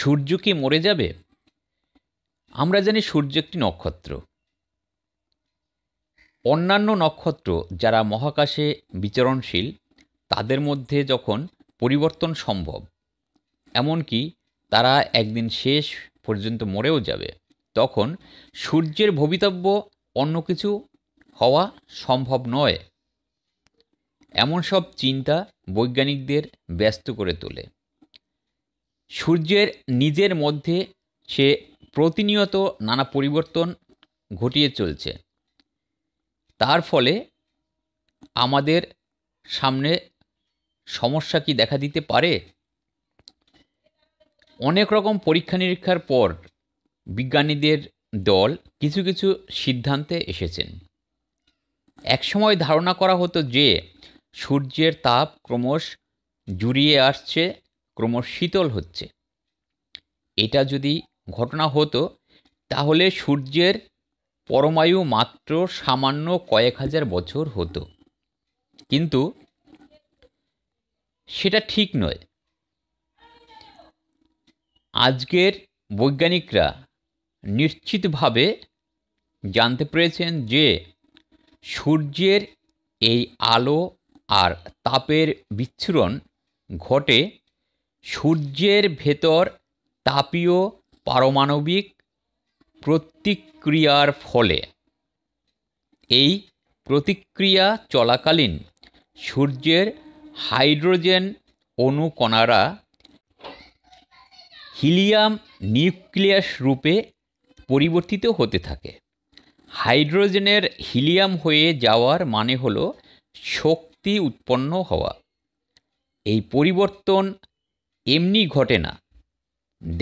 সূর্য কি মরে যাবে আমরা জানি সূর্য একটি নক্ষত্র অন্যান্য নক্ষত্র যারা মহাকাশে বিচরণশীল তাদের মধ্যে যখন পরিবর্তন সম্ভব এমনকি তারা একদিন শেষ পর্যন্ত মরেও যাবে তখন সূর্যের ভবিতব্য অন্য কিছু হওয়া সম্ভব নয় এমন সব চিন্তা বৈজ্ঞানিকদের ব্যস্ত করে তোলে সূর্যের নিজের মধ্যে সে প্রতিনিয়ত নানা পরিবর্তন ঘটিয়ে চলছে তার ফলে আমাদের সামনে সমস্যা কি দেখা দিতে পারে অনেক রকম পরীক্ষা নিরীক্ষার পর বিজ্ঞানীদের দল কিছু কিছু সিদ্ধান্তে এসেছেন একসময় ধারণা করা হতো যে সূর্যের তাপ ক্রমশ জুড়িয়ে আসছে ক্রমশ শীতল হচ্ছে এটা যদি ঘটনা হতো তাহলে সূর্যের পরমায়ু মাত্র সামান্য কয়েক হাজার বছর হতো কিন্তু সেটা ঠিক নয় আজকের বৈজ্ঞানিকরা নিশ্চিতভাবে জানতে পেরেছেন যে সূর্যের এই আলো আর তাপের বিচ্ছুরণ ঘটে সূর্যের ভেতর তাপীয় পারমাণবিক প্রতিক্রিয়ার ফলে এই প্রতিক্রিয়া চলাকালীন সূর্যের হাইড্রোজেন অণুকণারা হিলিয়াম নিউক্লিয়াস রূপে পরিবর্তিত হতে থাকে হাইড্রোজেনের হিলিয়াম হয়ে যাওয়ার মানে হলো শক্তি উৎপন্ন হওয়া এই পরিবর্তন এমনি ঘটে না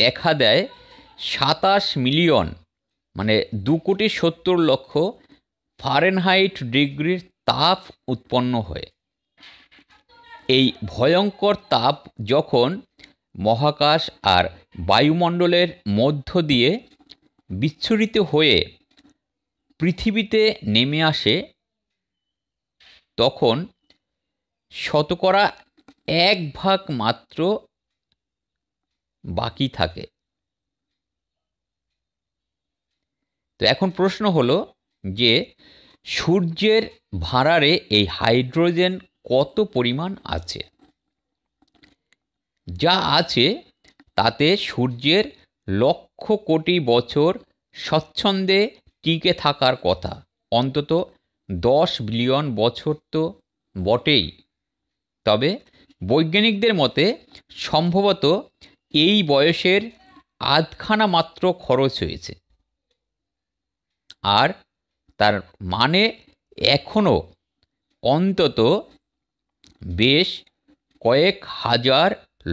দেখা দেয় সাতাশ মিলিয়ন মানে দু কোটি সত্তর লক্ষ ফারেনহাইট ডিগ্রির তাপ উৎপন্ন হয়ে এই ভয়ঙ্কর তাপ যখন মহাকাশ আর বায়ুমণ্ডলের মধ্য দিয়ে বিচ্ছুরিত হয়ে পৃথিবীতে নেমে আসে তখন শতকরা এক ভাগ মাত্র বাকি থাকে তো এখন প্রশ্ন হলো যে সূর্যের ভাঁড়ারে এই হাইড্রোজেন কত পরিমাণ আছে যা আছে তাতে সূর্যের লক্ষ কোটি বছর স্বচ্ছন্দে টিকে থাকার কথা অন্তত দশ বিলিয়ন বছর তো বটেই তবে বৈজ্ঞানিকদের মতে সম্ভবত এই বয়সের আধখানা মাত্র খরচ হয়েছে আর তার মানে এখনও অন্তত বেশ কয়েক হাজার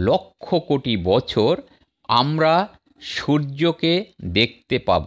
লক্ষ কোটি বছর আমরা সূর্যকে দেখতে পাব